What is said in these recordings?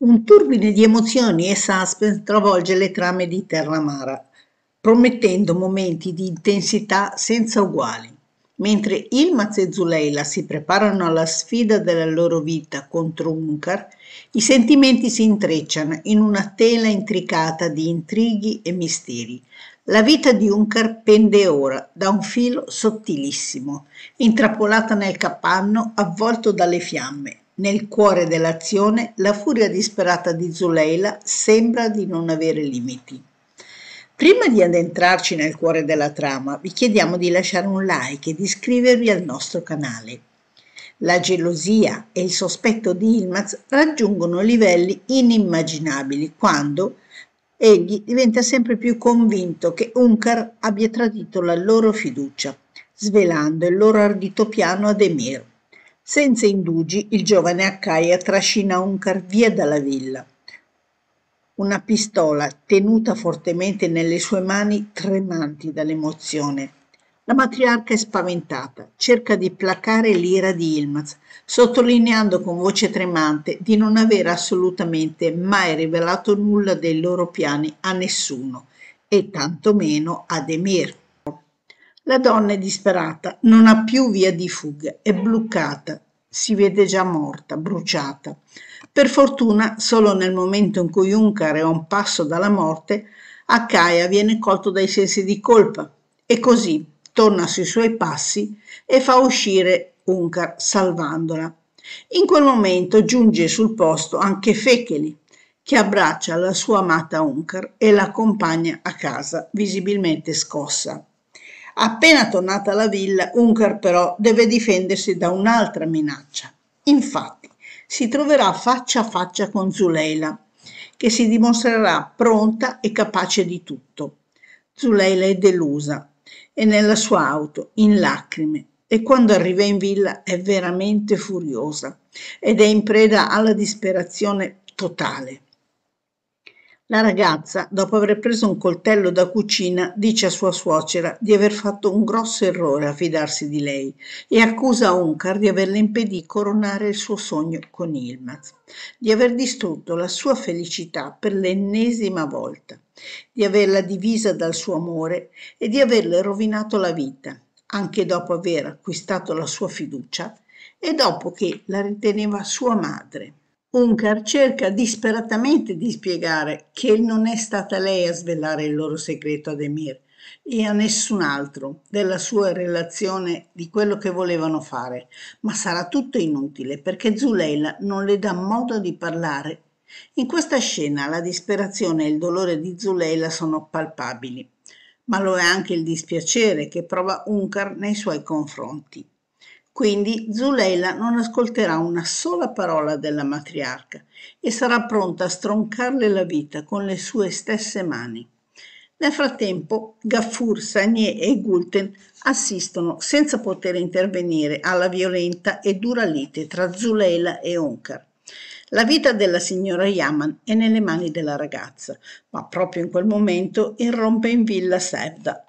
Un turbine di emozioni e suspense travolge le trame di Terra Mara, promettendo momenti di intensità senza uguali. Mentre Ilmaz e Zuleila si preparano alla sfida della loro vita contro Unkar, i sentimenti si intrecciano in una tela intricata di intrighi e misteri. La vita di Unkar pende ora da un filo sottilissimo, intrappolata nel capanno avvolto dalle fiamme, nel cuore dell'azione, la furia disperata di Zuleila sembra di non avere limiti. Prima di addentrarci nel cuore della trama, vi chiediamo di lasciare un like e di iscrivervi al nostro canale. La gelosia e il sospetto di Ilmaz raggiungono livelli inimmaginabili quando egli diventa sempre più convinto che Unkar abbia tradito la loro fiducia, svelando il loro ardito piano ad Emir. Senza indugi, il giovane Accaia trascina Uncar via dalla villa. Una pistola tenuta fortemente nelle sue mani, tremanti dall'emozione. La matriarca è spaventata, cerca di placare l'ira di Ilmaz, sottolineando con voce tremante di non aver assolutamente mai rivelato nulla dei loro piani a nessuno, e tantomeno ad Emir. La donna è disperata, non ha più via di fuga, è bloccata, si vede già morta, bruciata. Per fortuna, solo nel momento in cui Unkar è a un passo dalla morte, Akaya viene colto dai sensi di colpa e così torna sui suoi passi e fa uscire Unkar salvandola. In quel momento giunge sul posto anche Fecheli, che abbraccia la sua amata Unkar e la accompagna a casa, visibilmente scossa. Appena tornata alla villa, Ungar però deve difendersi da un'altra minaccia. Infatti, si troverà faccia a faccia con Zuleila, che si dimostrerà pronta e capace di tutto. Zuleila è delusa, è nella sua auto, in lacrime, e quando arriva in villa è veramente furiosa ed è in preda alla disperazione totale. La ragazza, dopo aver preso un coltello da cucina, dice a sua suocera di aver fatto un grosso errore a fidarsi di lei e accusa Onkar di averle impedito di coronare il suo sogno con Ilmaz, di aver distrutto la sua felicità per l'ennesima volta, di averla divisa dal suo amore e di averle rovinato la vita, anche dopo aver acquistato la sua fiducia e dopo che la riteneva sua madre. Uncar cerca disperatamente di spiegare che non è stata lei a svelare il loro segreto ad Emir e a nessun altro della sua relazione di quello che volevano fare, ma sarà tutto inutile perché Zuleila non le dà modo di parlare. In questa scena la disperazione e il dolore di Zuleila sono palpabili, ma lo è anche il dispiacere che prova Uncar nei suoi confronti. Quindi Zuleila non ascolterà una sola parola della matriarca e sarà pronta a stroncarle la vita con le sue stesse mani. Nel frattempo, Gaffur, Sagné e Gulten assistono senza poter intervenire alla violenta e dura lite tra Zuleila e Onkar. La vita della signora Yaman è nelle mani della ragazza, ma proprio in quel momento irrompe in villa Sevda,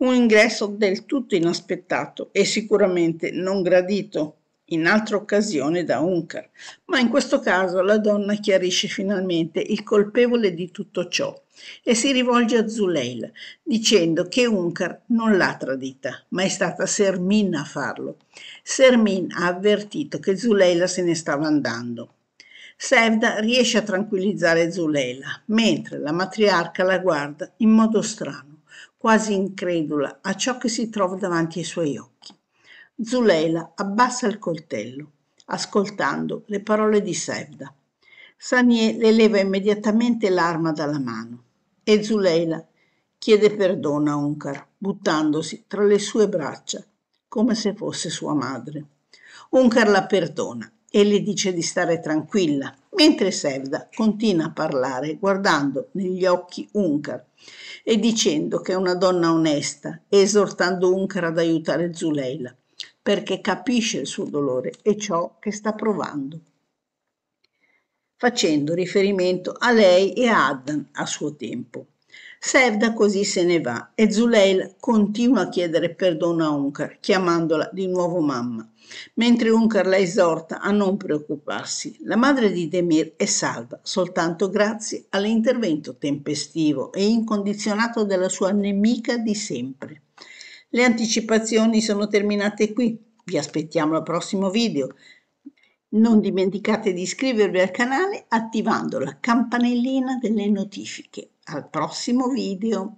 un ingresso del tutto inaspettato e sicuramente non gradito in altra occasione da Uncar, ma in questo caso la donna chiarisce finalmente il colpevole di tutto ciò e si rivolge a Zuleil dicendo che Uncar non l'ha tradita, ma è stata Sermin a farlo. Sermin ha avvertito che Zuleila se ne stava andando. Sevda riesce a tranquillizzare Zuleila, mentre la matriarca la guarda in modo strano quasi incredula a ciò che si trova davanti ai suoi occhi. Zuleila abbassa il coltello, ascoltando le parole di Sevda. Sanie le leva immediatamente l'arma dalla mano e Zuleila chiede perdono a Onkar, buttandosi tra le sue braccia come se fosse sua madre. Onkar la perdona e le dice di stare tranquilla, mentre Sevda continua a parlare guardando negli occhi Unkar e dicendo che è una donna onesta esortando Unkar ad aiutare Zuleila, perché capisce il suo dolore e ciò che sta provando, facendo riferimento a lei e a Adnan a suo tempo. Sevda così se ne va e Zuleil continua a chiedere perdono a Uncar, chiamandola di nuovo mamma, mentre Uncar la esorta a non preoccuparsi. La madre di Demir è salva soltanto grazie all'intervento tempestivo e incondizionato della sua nemica di sempre. Le anticipazioni sono terminate qui. Vi aspettiamo al prossimo video. Non dimenticate di iscrivervi al canale attivando la campanellina delle notifiche. Al prossimo video!